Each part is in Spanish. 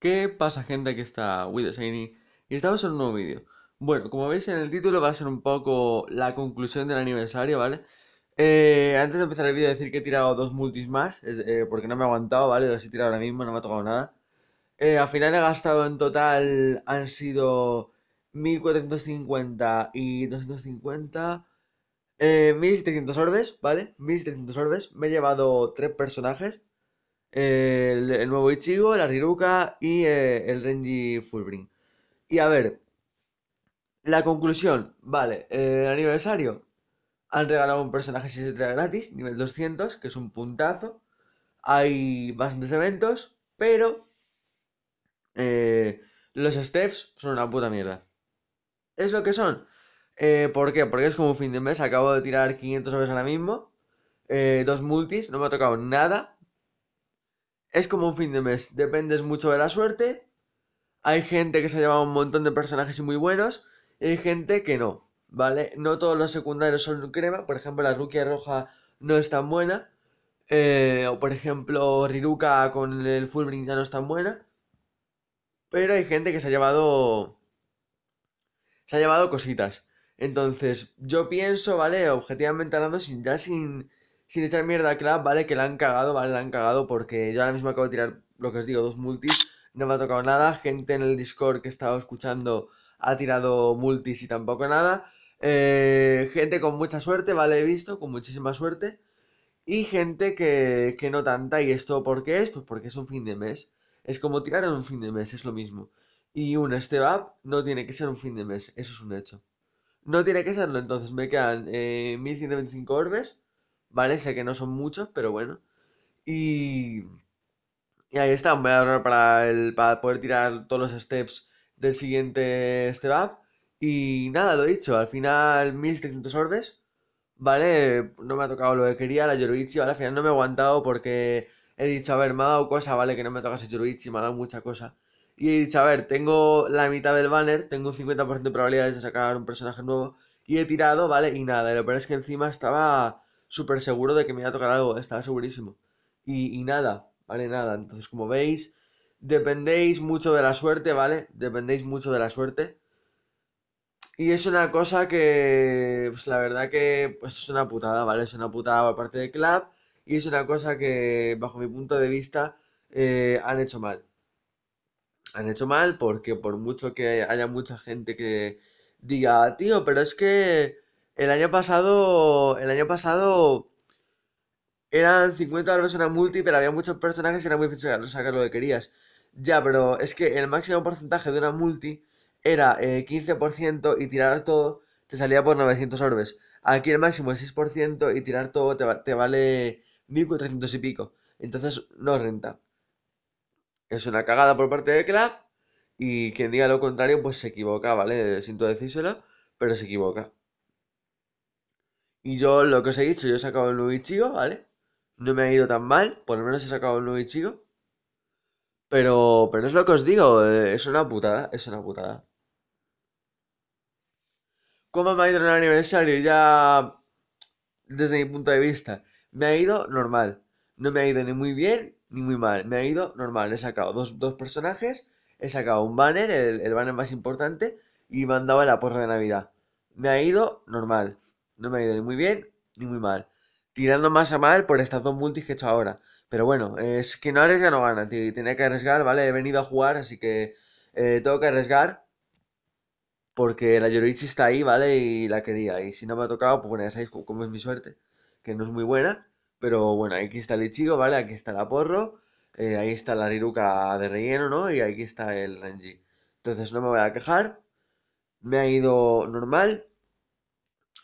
¿Qué pasa gente? que está WeDesigny y estamos en un nuevo vídeo. Bueno, como veis en el título va a ser un poco la conclusión del aniversario, ¿vale? Eh, antes de empezar el vídeo decir que he tirado dos multis más, eh, porque no me he aguantado, ¿vale? Las he tirado ahora mismo, no me ha tocado nada. Eh, al final he gastado en total, han sido 1450 y 250, 1700 orbes, ¿vale? 1700 orbes, me he llevado tres personajes el, nuevo Ichigo, la Riruka y eh, el Renji Fulbring. Y a ver, la conclusión, vale, el aniversario. Han regalado un personaje se trae gratis, nivel 200, que es un puntazo. Hay bastantes eventos, pero eh, los steps son una puta mierda. Es lo que son. Eh, ¿Por qué? Porque es como un fin de mes. Acabo de tirar 500 sobres ahora mismo. dos multis, no me ha tocado nada es como un fin de mes, dependes mucho de la suerte. Hay gente que se ha llevado un montón de personajes muy buenos y hay gente que no, ¿vale? No todos los secundarios son crema, por ejemplo la Rukia Roja no es tan buena, eh, o por ejemplo Riruka con el Fullbring ya no es tan buena, pero hay gente que se ha llevado... se ha llevado cositas. Entonces, yo pienso, ¿vale? Objetivamente hablando, sin, ya sin sin echar mierda a clap, vale, que la han cagado, vale, la han cagado porque yo ahora mismo acabo de tirar, lo que os digo, dos multis, no me ha tocado nada, gente en el Discord que estaba escuchando ha tirado multis y tampoco nada, eh, gente con mucha suerte, vale, he visto, con muchísima suerte, y gente que, no tanta, y esto ¿por qué es? Pues porque es un fin de mes, es como tirar en un fin de mes, es lo mismo. Y un step up no tiene que ser un fin de mes, eso es un hecho. No tiene que serlo, entonces me quedan 1125 eh, orbes, ¿vale? Sé que no son muchos, pero bueno. Y, y ahí me voy a ahorrar para, el, para poder tirar todos los steps del siguiente step up. Y nada, lo he dicho, al final 1700 orbes, ¿vale? No me ha tocado lo que quería, la Yoruichi, Al final no me he aguantado porque he dicho, a ver, me ha dado cosa, ¿vale? Que no me tocase Yoruichi, me ha dado mucha cosa. Y he dicho, a ver, tengo la mitad del banner, tengo un 50% de probabilidades de sacar un personaje nuevo. Y he tirado, ¿vale? Y nada, lo peor es que encima estaba súper seguro de que me iba a tocar algo, estaba segurísimo. Y, nada, vale, nada. Entonces, como veis, dependéis mucho de la suerte, ¿vale? Dependéis mucho de la suerte. Y es una cosa que, pues la verdad que, pues es una putada, ¿vale? Es una putada por parte de Club y es una cosa que, bajo mi punto de vista, eh, han hecho mal. Han hecho mal porque por mucho que haya mucha gente que diga, tío, pero es que el año pasado. El año pasado. Eran 50 en una multi, pero había muchos personajes y era muy difícil sacar lo que querías. Ya, pero es que el máximo porcentaje de una multi era 15% eh, y tirar todo te salía por 900 orbes. Aquí el máximo es 6% y tirar todo te, vale 1400 y pico. Entonces no renta. Es una cagada por parte de Clap y quien diga lo contrario pues se equivoca, ¿vale? Siento decírselo, pero se equivoca. Y yo lo que os he dicho, yo he sacado el nubichigo, ¿vale? No me ha ido tan mal, por lo menos he sacado el nubichigo Pero, pero es lo que os digo, eh, es una putada, es una putada. ¿Cómo me ha ido en el aniversario? Ya. Desde mi punto de vista, me ha ido normal. No me ha ido ni muy bien ni muy mal. Me ha ido normal. He sacado dos, personajes, he sacado un banner, el, el banner más importante, y me dado la porra de Navidad. Me ha ido normal. No me ha ido ni muy bien ni muy mal. Tirando más a mal por estas dos multis que he hecho ahora. Pero bueno, eh, es que no arriesga no gana, tenía que arriesgar, ¿vale? He venido a jugar, así que eh, tengo que arriesgar. Porque la Yorichi está ahí, ¿vale? Y la quería. Y si no me ha tocado, pues bueno, ya sabéis cómo es mi suerte. Que no es muy buena. Pero bueno, aquí está el Ichigo, ¿vale? Aquí está la Porro. Eh, ahí está la riruca de relleno, ¿no? Y aquí está el Renji. Entonces no me voy a quejar. Me ha ido normal.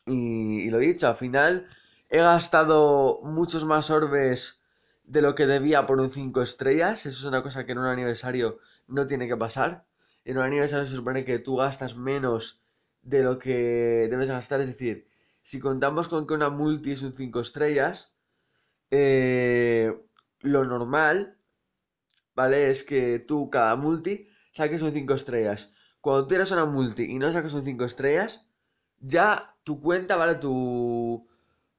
Y, lo lo dicho, al final he gastado muchos más orbes de lo que debía por un 5 estrellas. Eso es una cosa que en un aniversario no tiene que pasar. En un aniversario se supone que tú gastas menos de lo que debes gastar. Es decir, si contamos con que una multi es un 5 estrellas, eh, lo normal, ¿vale? Es que tú cada multi saques un 5 estrellas. Cuando tú una multi y no saques un 5 estrellas, ya tu cuenta, ¿vale? Tu.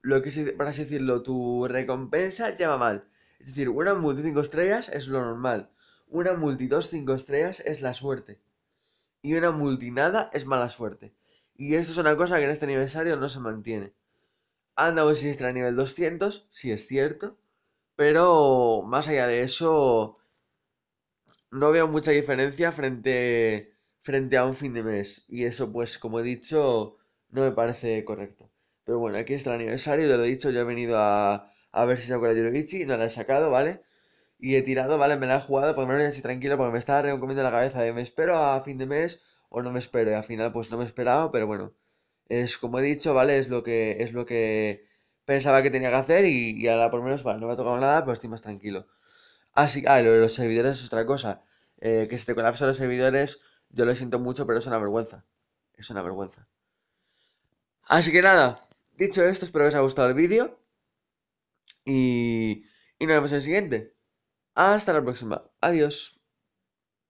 Lo que se, para así decirlo, tu recompensa llama mal. Es decir, una multi 5 estrellas es lo normal. Una multi 2 5 estrellas es la suerte. Y una multi nada es mala suerte. Y esto es una cosa que en este aniversario no se mantiene. Anda un siniestra a nivel 200, si es cierto. Pero más allá de eso, no veo mucha diferencia frente, frente a un fin de mes. Y eso, pues, como he dicho, no me parece correcto. Pero bueno, aquí está el aniversario, de lo he dicho, yo he venido a, a ver si saco la y no la he sacado, ¿vale? Y he tirado, ¿vale? Me la he jugado, por lo menos ya estoy tranquilo, porque me está recomiendo la cabeza de me espero a fin de mes o no me espero. Y al final, pues no me he esperado pero bueno. Es como he dicho, ¿vale? Es lo que, es lo que pensaba que tenía que hacer y, ahora por lo menos, vale, no me ha tocado nada, pero pues estoy más tranquilo. Así ah, lo de los servidores es otra cosa. Eh, que se te colapsan los servidores, yo lo siento mucho, pero es una vergüenza. Es una vergüenza. Así que nada, dicho esto, espero que os haya gustado el vídeo. Y, y nos vemos en el siguiente. Hasta la próxima. Adiós.